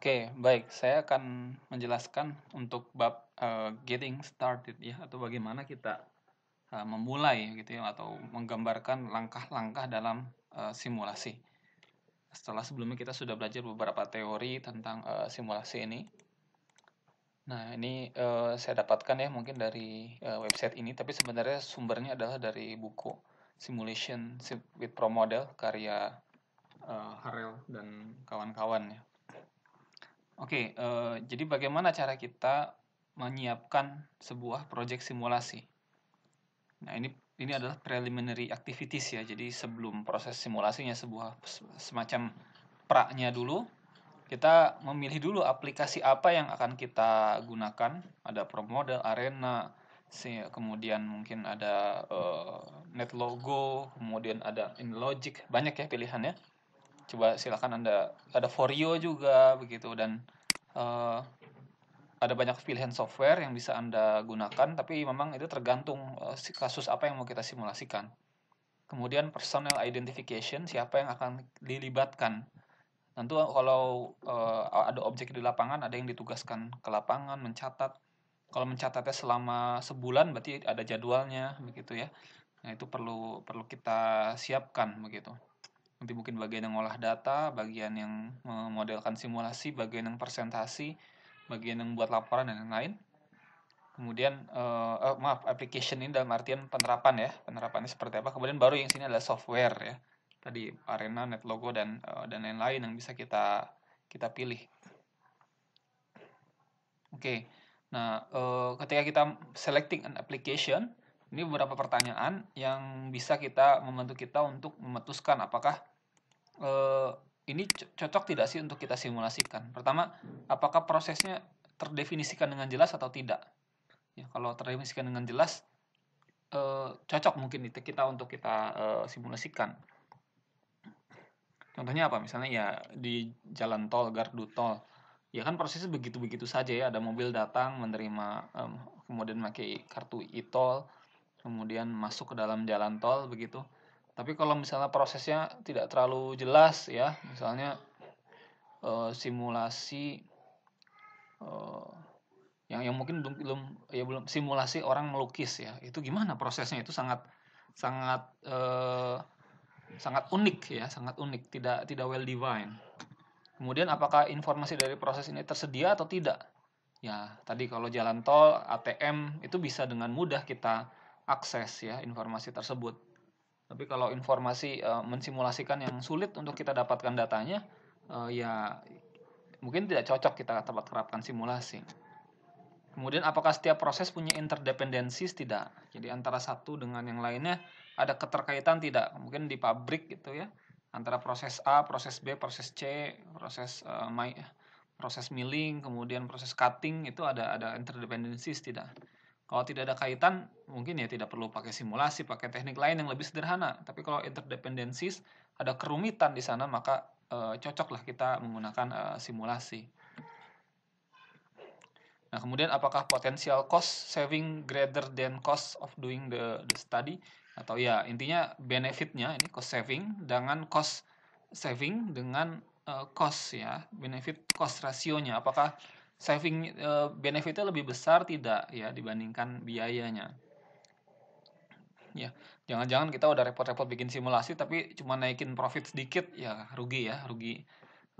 Oke, baik. Saya akan menjelaskan untuk bab uh, getting started ya atau bagaimana kita uh, memulai gitu ya atau menggambarkan langkah-langkah dalam uh, simulasi. Setelah sebelumnya kita sudah belajar beberapa teori tentang uh, simulasi ini. Nah, ini uh, saya dapatkan ya mungkin dari uh, website ini, tapi sebenarnya sumbernya adalah dari buku Simulation with Pro Model karya Harel dan kawan-kawan ya. Oke, uh, jadi bagaimana cara kita menyiapkan sebuah project simulasi? Nah, ini ini adalah preliminary activities ya. Jadi sebelum proses simulasinya sebuah semacam praknya dulu, kita memilih dulu aplikasi apa yang akan kita gunakan. Ada model, Arena, kemudian mungkin ada uh, eh, NetLogo, kemudian ada InLogic. Banyak ya pilihannya coba silakan anda ada Forio juga begitu dan uh, ada banyak pilihan software yang bisa anda gunakan tapi memang itu tergantung uh, kasus apa yang mau kita simulasikan kemudian personal identification siapa yang akan dilibatkan tentu kalau uh, ada objek di lapangan ada yang ditugaskan ke lapangan mencatat kalau mencatatnya selama sebulan berarti ada jadwalnya begitu ya nah itu perlu perlu kita siapkan begitu nanti mungkin bagian yang olah data, bagian yang memodelkan simulasi, bagian yang presentasi, bagian yang buat laporan dan lain-lain. Kemudian uh, oh, maaf application ini dalam artian penerapan ya, penerapannya seperti apa. Kemudian baru yang sini adalah software ya. Tadi Arena, NetLogo dan uh, dan lain-lain yang bisa kita kita pilih. Oke. Okay. Nah, uh, ketika kita selecting an application, ini beberapa pertanyaan yang bisa kita membantu kita untuk memutuskan apakah eh, ini cocok tidak sih untuk kita simulasikan. Pertama, apakah prosesnya terdefinisikan dengan jelas atau tidak? Ya, kalau terdefinisikan dengan jelas, eh, cocok mungkin itu kita untuk kita eh, simulasikan. Contohnya apa? Misalnya ya di jalan tol, gardu tol, ya kan prosesnya begitu-begitu saja ya. Ada mobil datang menerima, um, kemudian pakai kartu e-tol, kemudian masuk ke dalam jalan tol begitu. Tapi kalau misalnya prosesnya tidak terlalu jelas ya, misalnya e, simulasi e, yang yang mungkin belum belum ya belum simulasi orang melukis ya, itu gimana prosesnya itu sangat sangat e, sangat unik ya, sangat unik, tidak tidak well defined. Kemudian apakah informasi dari proses ini tersedia atau tidak? Ya, tadi kalau jalan tol, ATM itu bisa dengan mudah kita akses ya informasi tersebut. Tapi kalau informasi e, mensimulasikan yang sulit untuk kita dapatkan datanya, e, ya mungkin tidak cocok kita tempat terapkan simulasi. Kemudian apakah setiap proses punya interdependensi tidak? Jadi antara satu dengan yang lainnya ada keterkaitan tidak? Mungkin di pabrik gitu ya, antara proses A, proses B, proses C, proses uh, my, proses milling, kemudian proses cutting itu ada ada interdependensi tidak? Kalau tidak ada kaitan, mungkin ya tidak perlu pakai simulasi, pakai teknik lain yang lebih sederhana. Tapi kalau interdependencies ada kerumitan di sana, maka e, cocoklah kita menggunakan e, simulasi. Nah, kemudian apakah potensial cost saving greater than cost of doing the, the study? Atau ya, intinya benefitnya ini cost saving dengan cost saving dengan e, cost ya, benefit cost rasionya. Apakah saving uh, benefitnya lebih besar tidak ya dibandingkan biayanya ya jangan-jangan kita udah repot-repot bikin simulasi tapi cuma naikin profit sedikit ya rugi ya rugi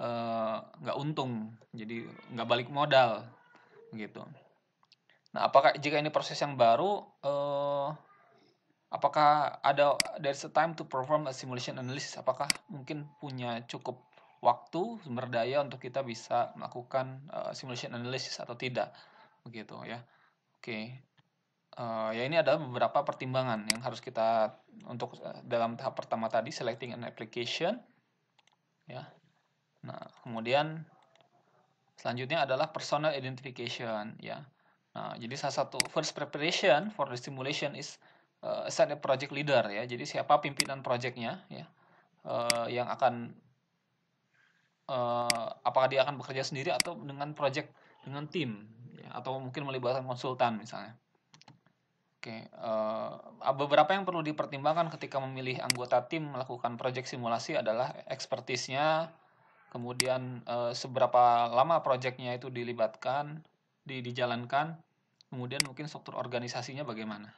eh, nggak e, untung jadi nggak balik modal gitu nah apakah jika ini proses yang baru e, apakah ada there's a time to perform a simulation analysis apakah mungkin punya cukup waktu sumber daya untuk kita bisa melakukan uh, simulation analysis atau tidak begitu ya oke okay. uh, eh, ya ini adalah beberapa pertimbangan yang harus kita untuk eh, dalam tahap pertama tadi selecting an application ya nah kemudian selanjutnya adalah personal identification ya nah jadi salah satu first preparation for the simulation is uh, assign a project leader ya jadi siapa pimpinan projectnya ya uh, yang akan uh, apakah dia akan bekerja sendiri atau dengan project dengan tim ya, atau mungkin melibatkan konsultan misalnya. Oke, uh, beberapa yang perlu dipertimbangkan ketika memilih anggota tim melakukan proyek simulasi adalah ekspertisnya, kemudian uh, seberapa lama proyeknya itu dilibatkan, di, dijalankan, kemudian mungkin struktur organisasinya bagaimana.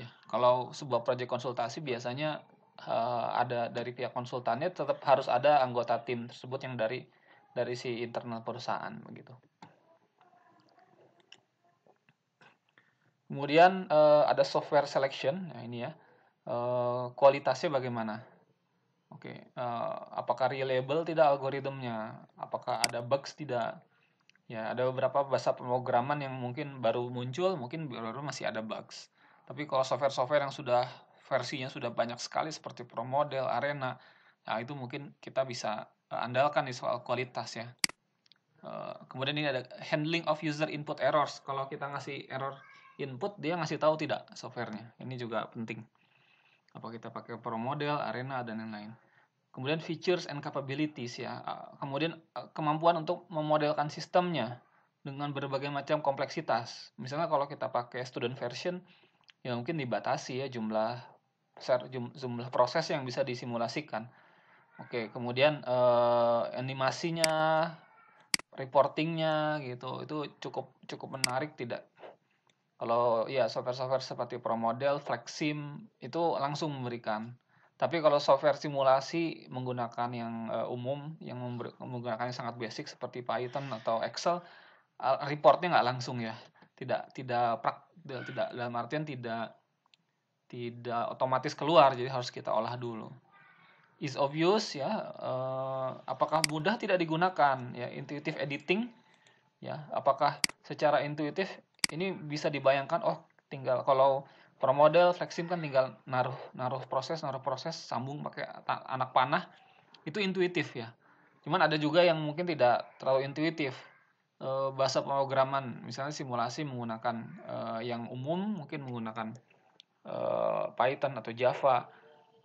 Ya, kalau sebuah proyek konsultasi biasanya uh, ada dari pihak konsultannya tetap harus ada anggota tim tersebut yang dari dari si internal perusahaan begitu. Kemudian uh, ada software selection, nah ini ya uh, kualitasnya bagaimana? Oke, okay. uh, apakah reliable tidak algoritmnya? Apakah ada bugs tidak? Ya ada beberapa bahasa pemrograman yang mungkin baru muncul, mungkin baru masih ada bugs. Tapi kalau software-software yang sudah versinya sudah banyak sekali seperti Pro Model, Arena. Nah, itu mungkin kita bisa eh, andalkan di soal kualitas ya. Eh, kemudian ini ada handling of user input errors. Kalau kita ngasih error input, dia ngasih tahu tidak softwarenya. Ini juga penting. Apa kita pakai Pro Model, Arena, dan lain-lain. Kemudian features and capabilities ya. Eh, kemudian kemampuan untuk memodelkan sistemnya dengan berbagai macam kompleksitas. Misalnya kalau kita pakai student version, ya mungkin dibatasi ya jumlah besar jumlah proses yang bisa disimulasikan. Oke, kemudian eh, animasinya, reportingnya gitu, itu cukup cukup menarik tidak? Kalau ya software-software seperti ProModel, Flexim itu langsung memberikan. Tapi kalau software simulasi menggunakan yang eh, umum, yang menggunakan yang sangat basic seperti Python atau Excel, reportnya nggak langsung ya, tidak tidak prak, tidak dalam artian tidak tidak otomatis keluar jadi harus kita olah dulu is obvious ya uh, apakah mudah tidak digunakan ya intuitive editing ya apakah secara intuitif ini bisa dibayangkan oh tinggal kalau pro model flexim kan tinggal naruh naruh proses naruh proses sambung pakai anak panah itu intuitif ya cuman ada juga yang mungkin tidak terlalu intuitif eh, bahasa pemrograman misalnya simulasi menggunakan eh, yang umum mungkin menggunakan Eh, Python atau Java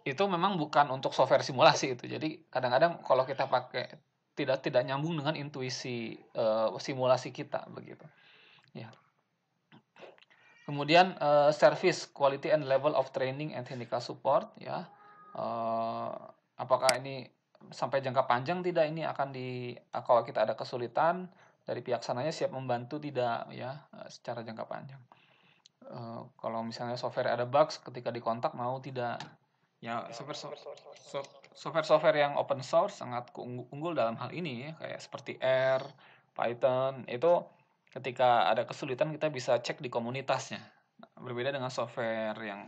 itu memang bukan untuk software simulasi itu. Jadi kadang-kadang kalau kita pakai tidak tidak nyambung dengan intuisi uh, simulasi kita begitu. Ya. Kemudian uh, service quality and level of training and technical support ya. Uh, apakah ini sampai jangka panjang tidak ini akan di kalau kita ada kesulitan dari pihak sananya siap membantu tidak ya secara jangka panjang. Eh, kalau misalnya software ada bugs ketika dikontak mau tidak ya software software software yang open source sangat unggul dalam hal ini ya. kayak seperti R, Python itu ketika ada kesulitan kita bisa cek di komunitasnya berbeda dengan software yang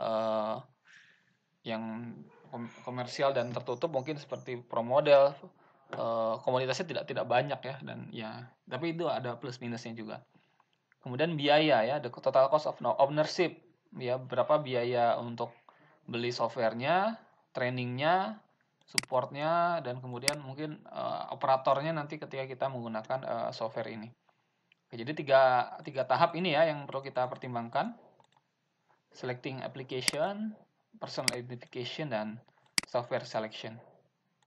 uh, yang komersial dan tertutup mungkin seperti promodel uh, eh, komunitasnya tidak tidak banyak ya dan ya tapi itu ada plus minusnya juga Kemudian biaya ya, the total cost of ownership. Ya, berapa biaya untuk beli softwarenya, trainingnya, supportnya, dan kemudian mungkin uh, operatornya nanti ketika kita menggunakan uh, software ini. Oke, jadi tiga, tiga tahap ini ya yang perlu kita pertimbangkan. Selecting application, personal identification, dan software selection.